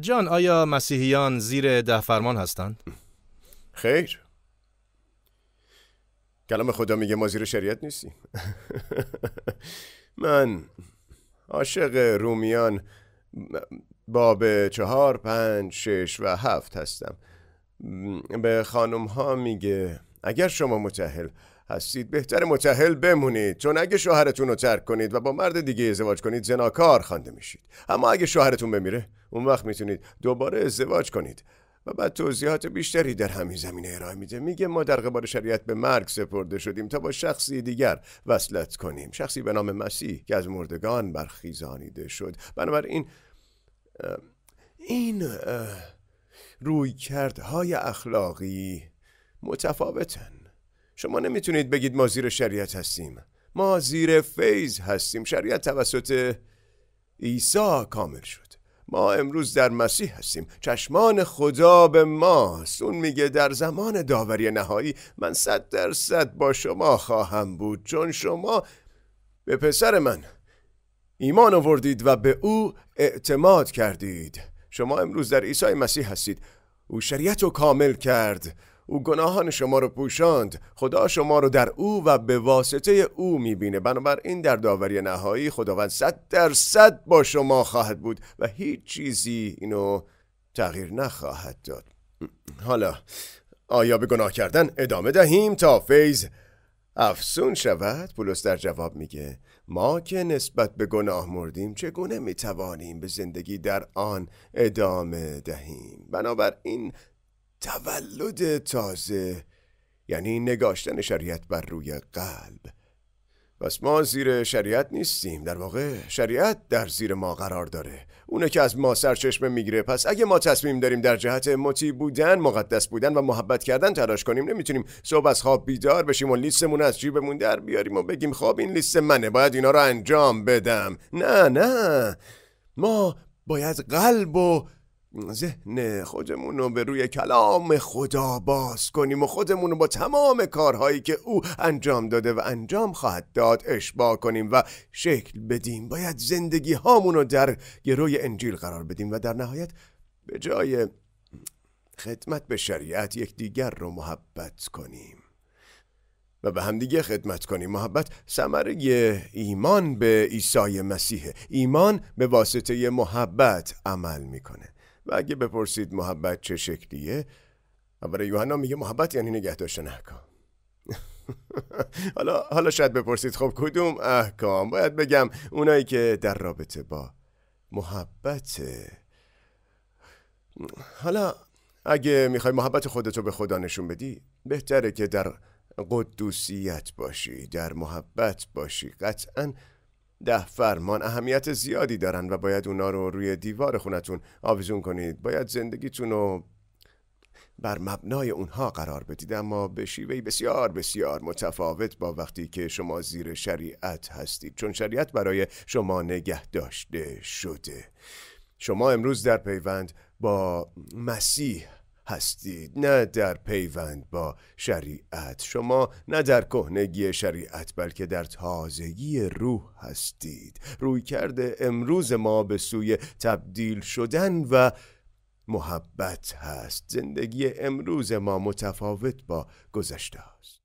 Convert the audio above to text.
جان آیا مسیحیان زیر ده فرمان هستند؟ خیر کلام خدا میگه ما زیر شریعت نیستیم من عاشق رومیان باب چهار پنج شش و هفت هستم به خانم ها میگه اگر شما متحل هستید بهتر متحل بمونید چون اگه شوهرتون رو ترک کنید و با مرد دیگه ازدواج کنید زناکار خوانده میشید اما اگه شوهرتون بمیره اون وقت میتونید دوباره ازدواج کنید و بعد توضیحات بیشتری در همین زمینه ارائه میده میگه ما در قبال شریعت به مرگ سپرده شدیم تا با شخصی دیگر وصلت کنیم شخصی به نام مسیح که از مردگان برخیزانیده شد بنابراین این رویکردهای اخلاقی متفاوتن شما نمیتونید بگید ما زیر شریعت هستیم ما زیر فیض هستیم شریعت توسط عیسی کامل شد ما امروز در مسیح هستیم چشمان خدا به ماست اون میگه در زمان داوری نهایی من صد درصد با شما خواهم بود چون شما به پسر من ایمان آوردید و به او اعتماد کردید شما امروز در عیسی مسیح هستید او شریعت رو کامل کرد او گناهان شما رو پوشاند خدا شما رو در او و به واسطه او میبینه بنابراین در داوری نهایی خداوند صد صد با شما خواهد بود و هیچ چیزی اینو تغییر نخواهد داد حالا آیا به گناه کردن ادامه دهیم تا فیض افسون شود پولس در جواب میگه ما که نسبت به گناه مردیم چگونه میتوانیم به زندگی در آن ادامه دهیم بنابراین تولد تازه یعنی نگاشتن شریعت بر روی قلب پس ما زیر شریعت نیستیم در واقع شریعت در زیر ما قرار داره اونه که از ما سرچشمه میگیره پس اگه ما تصمیم داریم در جهت مطیع بودن مقدس بودن و محبت کردن تلاش کنیم نمیتونیم صبح از خواب بیدار بشیم و لیستمون از جیبمون در بیاریم و بگیم خواب این لیست منه باید اینا رو انجام بدم نه نه ما باید قلب و ذهن خودمون رو به روی کلام خدا باز کنیم و خودمون رو با تمام کارهایی که او انجام داده و انجام خواهد داد اشبا کنیم و شکل بدیم باید زندگی هامون رو در گروی انجیل قرار بدیم و در نهایت به جای خدمت به شریعت یکدیگر رو محبت کنیم و به همدیگه خدمت کنیم محبت ثمره ایمان به عیسی مسیحه ایمان به واسطه محبت عمل میکنه و اگه بپرسید محبت چه شکلیه اول یوحنا میگه محبت یعنی نگه داشتن احکام حالا حالا شاید بپرسید خب کدوم احکام باید بگم اونایی که در رابطه با محبت حالا اگه میخوای محبت خودتو به خدا نشون بدی بهتره که در قدوسیت باشی در محبت باشی قطعا ده فرمان اهمیت زیادی دارن و باید اونا رو روی دیوار خونتون آویزون کنید باید زندگیتون رو بر مبنای اونها قرار بدید اما به شیوهی بسیار بسیار متفاوت با وقتی که شما زیر شریعت هستید چون شریعت برای شما نگه داشته شده شما امروز در پیوند با مسیح هستید نه در پیوند با شریعت شما نه در کهنگی شریعت بلکه در تازگی روح هستید روی کرده امروز ما به سوی تبدیل شدن و محبت هست زندگی امروز ما متفاوت با گذشته است